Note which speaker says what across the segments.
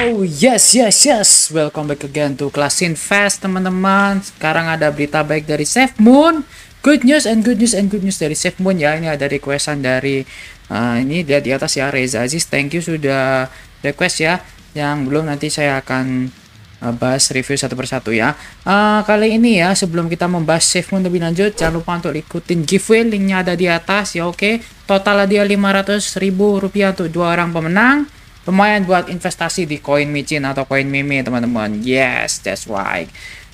Speaker 1: Oh yes yes yes, welcome back again to Class Invest teman-teman. Sekarang ada berita baik dari Safe Moon. Good news and good news and good news dari Safe Moon ya. Ini ada requestan dari uh, ini dia di atas ya Reza Aziz. Thank you sudah request ya. Yang belum nanti saya akan eh, bahas review satu persatu ya. Uh, kali ini ya sebelum kita membahas Safe Moon lebih lanjut, jangan lupa untuk ikutin giveaway linknya ada di atas ya. Oke, okay? total dia 500 ribu rupiah untuk dua orang pemenang lumayan buat investasi di koin micin atau koin mimi teman-teman yes that's right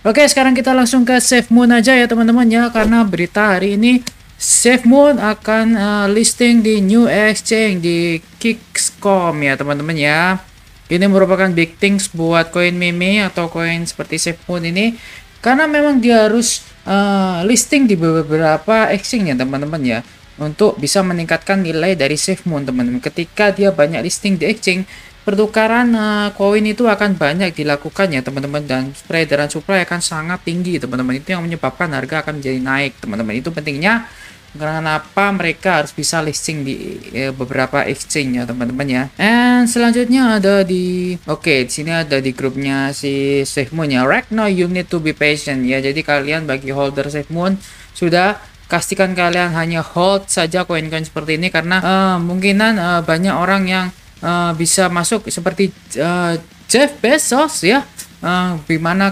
Speaker 1: oke sekarang kita langsung ke safe moon aja ya teman-teman ya karena berita hari ini SafeMoon akan uh, listing di new exchange di kicks.com ya teman-teman ya. Ini merupakan big things buat koin meme atau koin seperti safe SafeMoon ini karena memang dia harus uh, listing di beberapa exchange ya teman-teman ya untuk bisa meningkatkan nilai dari SafeMoon teman-teman. Ketika dia banyak listing di exchange, pertukaran uh, koin itu akan banyak dilakukan ya teman-teman dan peredaran supply akan sangat tinggi teman-teman. Itu yang menyebabkan harga akan menjadi naik teman-teman. Itu pentingnya kenapa mereka harus bisa listing di ya, beberapa exchange ya teman-teman ya and selanjutnya ada di oke okay, di sini ada di grupnya si SafeMoon ya right now you need to be patient ya jadi kalian bagi holder SafeMoon sudah pastikan kalian hanya hold saja koin-koin seperti ini karena uh, mungkinan uh, banyak orang yang uh, bisa masuk seperti uh, Jeff Bezos ya uh,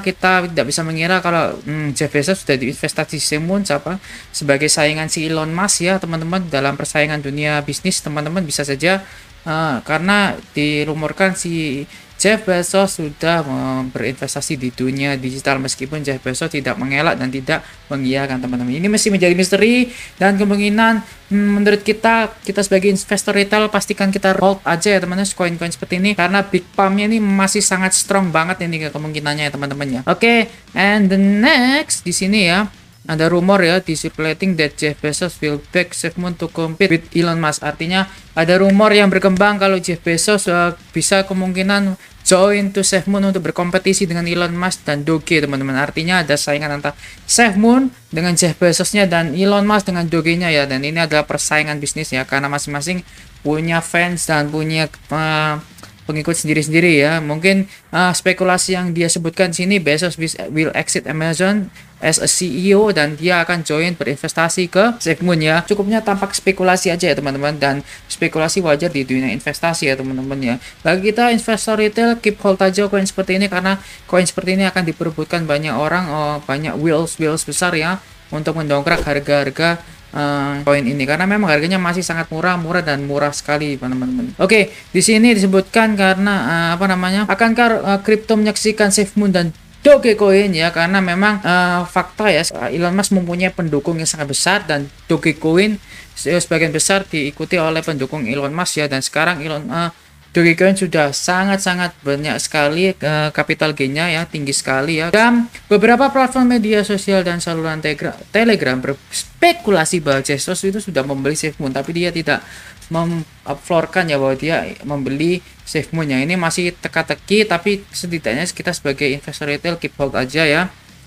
Speaker 1: kita tidak bisa mengira kalau hmm, Jeff Bezos sudah diinvestasi Moon siapa sebagai saingan si Elon Musk ya teman-teman dalam persaingan dunia bisnis teman-teman bisa saja uh, karena dirumorkan si Jeff Bezos sudah eh, berinvestasi di dunia digital meskipun Jeff Bezos tidak mengelak dan tidak mengiyakan teman-teman. Ini masih menjadi misteri dan kemungkinan hmm, menurut kita kita sebagai investor retail pastikan kita hold aja ya teman-teman koin-koin seperti ini karena big pumpnya ini masih sangat strong banget ini kemungkinannya ya teman-teman ya. Oke, okay, and the next di sini ya ada rumor ya di that Jeff Bezos will back segment to compete with Elon Musk. Artinya ada rumor yang berkembang kalau Jeff Bezos uh, bisa kemungkinan join to Moon untuk berkompetisi dengan Elon Musk dan Doge teman-teman. Artinya ada saingan antara Moon dengan Jeff Bezosnya dan Elon Musk dengan Doge-nya ya. Dan ini adalah persaingan bisnis ya karena masing-masing punya fans dan punya uh, pengikut sendiri-sendiri ya. Mungkin uh, spekulasi yang dia sebutkan sini Bezos will exit Amazon as a CEO dan dia akan join berinvestasi ke segmen ya cukupnya tampak spekulasi aja ya teman-teman dan spekulasi wajar di dunia investasi ya teman-teman ya bagi kita investor retail keep hold aja koin seperti ini karena koin seperti ini akan diperebutkan banyak orang oh, banyak wheels wheels besar ya untuk mendongkrak harga-harga koin eh, uh, ini karena memang harganya masih sangat murah murah dan murah sekali teman-teman. Oke okay, di sini disebutkan karena uh, apa namanya akankah uh, menyaksikan safe moon dan Dogecoin ya karena memang uh, fakta ya Elon Musk mempunyai pendukung yang sangat besar dan Dogecoin eh, sebagian besar diikuti oleh pendukung Elon Musk ya dan sekarang Elon uh, eh, Dogecoin sudah sangat-sangat banyak sekali uh, capital gainnya ya tinggi sekali ya dan beberapa platform media sosial dan saluran Telegram berspekulasi bahwa Jesus itu sudah membeli SafeMoon tapi dia tidak memfloorkan ya bahwa dia membeli safe moon yang ini masih teka-teki tapi setidaknya kita sebagai investor retail keep hold aja ya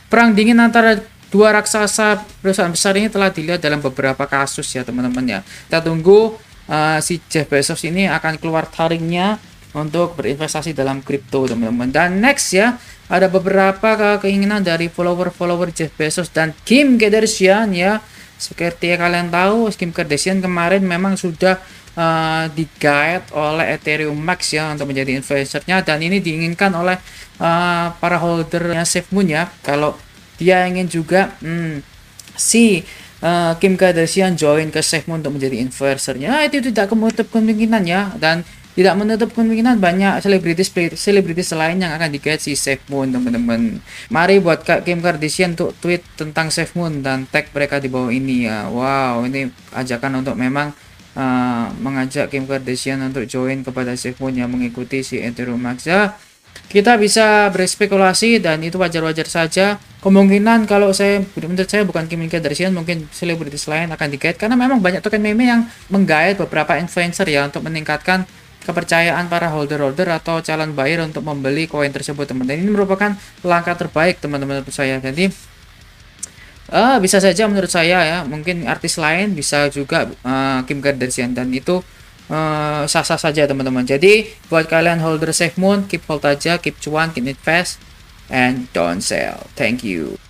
Speaker 1: perang dingin antara dua raksasa perusahaan besar ini telah dilihat dalam beberapa kasus ya teman-teman ya kita tunggu uh, si Jeff Bezos ini akan keluar taringnya untuk berinvestasi dalam kripto teman-teman dan next ya ada beberapa keinginan dari follower-follower Jeff Bezos dan Kim Kardashian ya seperti kalian tahu, skim Kardashian kemarin memang sudah uh, di-guide oleh Ethereum Max ya untuk menjadi investornya dan ini diinginkan oleh uh, para holdernya SafeMoon ya kalau dia ingin juga hmm, si uh, Kim Kardashian join ke SafeMoon untuk menjadi investornya nah, itu tidak kemungkinan ya dan tidak menutup kemungkinan banyak selebritis selebritis lain yang akan dikait si Safe Moon teman-teman mari buat Kak Kim Kardashian untuk tweet tentang Safe Moon dan tag mereka di bawah ini ya wow ini ajakan untuk memang uh, mengajak Kim Kardashian untuk join kepada Safe Moon yang mengikuti si Ethereum Maxa ya. kita bisa berspekulasi dan itu wajar-wajar saja kemungkinan kalau saya menurut saya bukan Kim Kardashian mungkin selebritis lain akan dikait karena memang banyak token meme yang menggait beberapa influencer ya untuk meningkatkan kepercayaan para holder-holder atau calon buyer untuk membeli koin tersebut teman-teman ini merupakan langkah terbaik teman-teman saya jadi uh, bisa saja menurut saya ya mungkin artis lain bisa juga uh, Kim Kardashian dan itu eh, sah-sah uh, saja teman-teman jadi buat kalian holder safe moon keep hold aja keep cuan keep invest and don't sell thank you